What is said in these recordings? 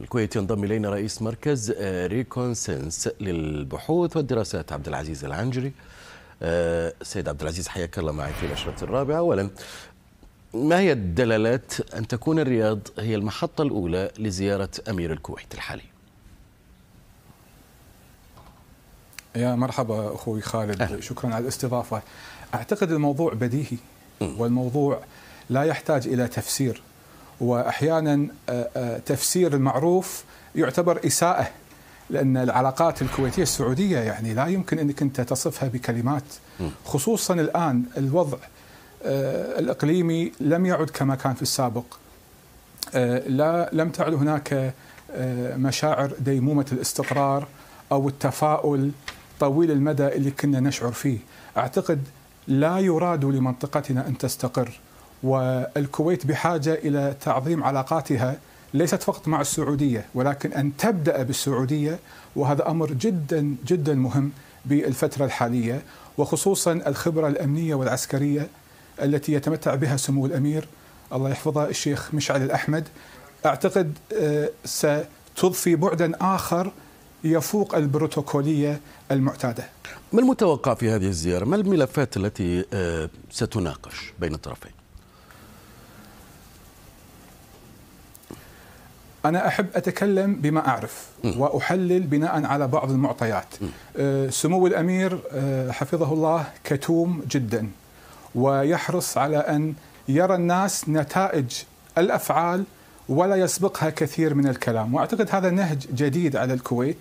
الكويت ينضم الينا رئيس مركز آه، ريكونسنس للبحوث والدراسات عبد العزيز العنجري آه، سيد عبد العزيز حياك الله معي في نشرة الرابعة أولا ما هي الدلالات أن تكون الرياض هي المحطة الأولى لزيارة أمير الكويت الحالي يا مرحبا أخوي خالد أهلا. شكرا على الاستضافة أعتقد الموضوع بديهي والموضوع لا يحتاج إلى تفسير واحيانا آه، آه، تفسير المعروف يعتبر اساءه لان العلاقات الكويتيه السعوديه يعني لا يمكن انك انت تصفها بكلمات خصوصا الان الوضع آه، الاقليمي لم يعد كما كان في السابق لا لم تعد هناك مشاعر ديمومه الاستقرار او التفاؤل طويل المدى اللي كنا نشعر فيه اعتقد لا يراد لمنطقتنا ان تستقر والكويت بحاجه الى تعظيم علاقاتها ليست فقط مع السعوديه ولكن ان تبدا بالسعوديه وهذا امر جدا جدا مهم بالفتره الحاليه وخصوصا الخبره الامنيه والعسكريه التي يتمتع بها سمو الامير الله يحفظه الشيخ مشعل الاحمد اعتقد آه، ستضفي بعدا اخر يفوق البروتوكوليه المعتاده. ما المتوقع في هذه الزياره؟ ما الملفات التي آه، ستناقش بين الطرفين؟ أنا أحب أتكلم بما أعرف وأحلل بناء على بعض المعطيات آه، سمو الأمير آه، حفظه الله كتوم جدا ويحرص على أن يرى الناس نتائج الأفعال ولا يسبقها كثير من الكلام وأعتقد هذا نهج جديد على الكويت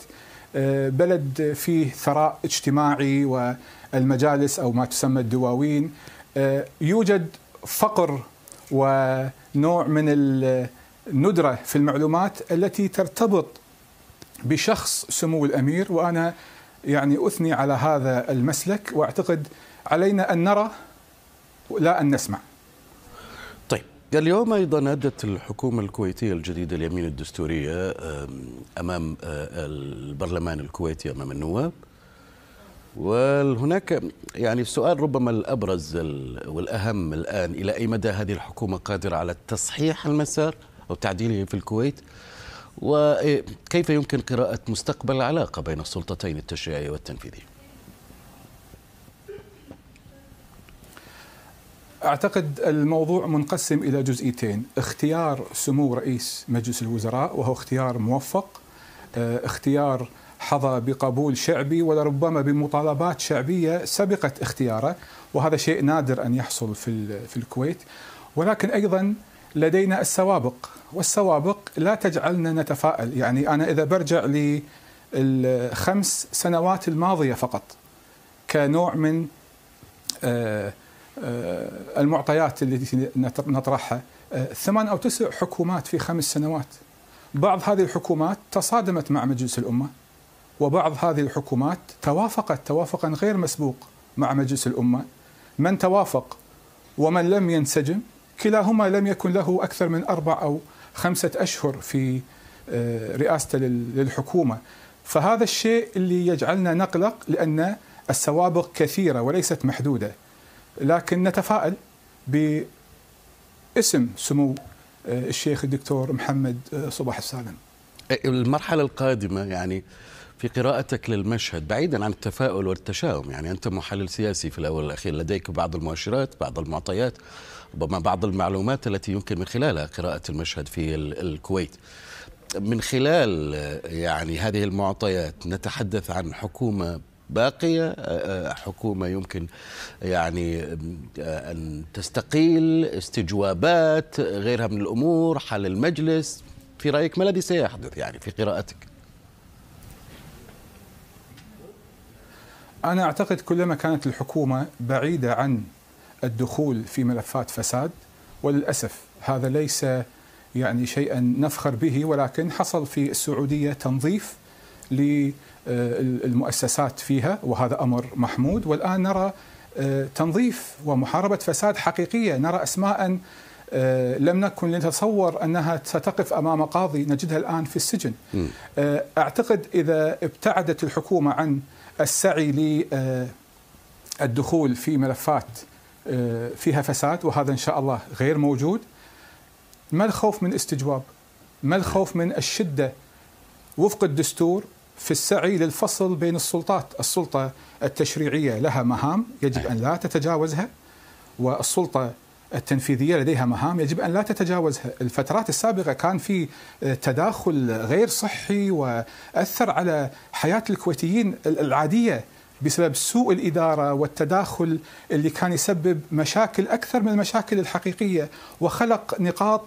آه، بلد فيه ثراء اجتماعي والمجالس أو ما تسمى الدواوين يوجد فقر ونوع من ندره في المعلومات التي ترتبط بشخص سمو الامير وانا يعني اثني على هذا المسلك واعتقد علينا ان نرى لا ان نسمع. طيب اليوم ايضا ادت الحكومه الكويتيه الجديده اليمين الدستوريه امام آه، البرلمان الكويتي امام النواب وهناك يعني السؤال ربما الابرز والاهم الان الى اي مدى هذه الحكومه قادره على تصحيح المسار أو تعديله في الكويت وكيف يمكن قراءة مستقبل العلاقة بين السلطتين التشريعية والتنفيذية اعتقد الموضوع منقسم الى جزئيتين، اختيار سمو رئيس مجلس الوزراء وهو اختيار موفق، آه، اختيار حظى بقبول شعبي ولربما بمطالبات شعبيه سبقت اختياره، وهذا شيء نادر ان يحصل في في الكويت، ولكن ايضا لدينا السوابق والسوابق لا تجعلنا نتفائل يعني أنا إذا برجع للخمس سنوات الماضية فقط كنوع من آه، آه، المعطيات التي نطرحها آه، ثمان أو تسع حكومات في خمس سنوات بعض هذه الحكومات تصادمت مع مجلس الأمة وبعض هذه الحكومات توافقت توافقا غير مسبوق مع مجلس الأمة من توافق ومن لم ينسجم كلاهما لم يكن له أكثر من أربع أو خمسة أشهر في آه، رئاسته للحكومة فهذا الشيء اللي يجعلنا نقلق لأن السوابق كثيرة وليست محدودة لكن نتفائل باسم سمو آه، الشيخ الدكتور محمد آه، صباح السالم إيه، المرحلة القادمة يعني في قراءتك للمشهد بعيدا عن التفاؤل والتشاؤم يعني أنت محلل سياسي في الأول والأخير لديك بعض المؤشرات بعض المعطيات ربما بعض المعلومات التي يمكن من خلالها قراءة المشهد في الكويت من خلال يعني هذه المعطيات نتحدث عن حكومة باقية حكومة يمكن يعني أن تستقيل استجوابات غيرها من الأمور حل المجلس في رأيك ما الذي سيحدث يعني في قراءتك أنا أعتقد كلما كانت الحكومة بعيدة عن الدخول في ملفات فساد وللاسف هذا ليس يعني شيئا نفخر به ولكن حصل في السعوديه تنظيف للمؤسسات فيها وهذا امر محمود والان نرى آه، تنظيف ومحاربه فساد حقيقيه نرى اسماء آه، لم نكن نتصور انها ستقف امام قاضي نجدها الان في السجن. آه، اعتقد اذا ابتعدت الحكومه عن السعي للدخول في ملفات آه، فيها فساد وهذا ان شاء الله غير موجود ما الخوف من استجواب ما الخوف من الشده وفق الدستور في السعي للفصل بين السلطات السلطه التشريعيه لها مهام يجب ان لا تتجاوزها والسلطه التنفيذيه لديها مهام يجب ان لا تتجاوزها، الفترات السابقه كان في آه، تداخل غير صحي واثر على حياه الكويتيين العاديه بسبب سوء الاداره والتداخل اللي كان يسبب مشاكل اكثر من المشاكل الحقيقيه وخلق نقاط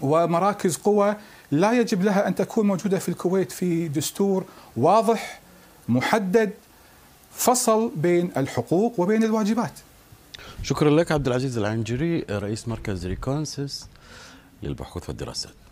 ومراكز قوى لا يجب لها ان تكون موجوده في الكويت في دستور واضح محدد فصل بين الحقوق وبين الواجبات. شكرا لك عبد العزيز العنجري رئيس مركز ريكونسس للبحوث والدراسات.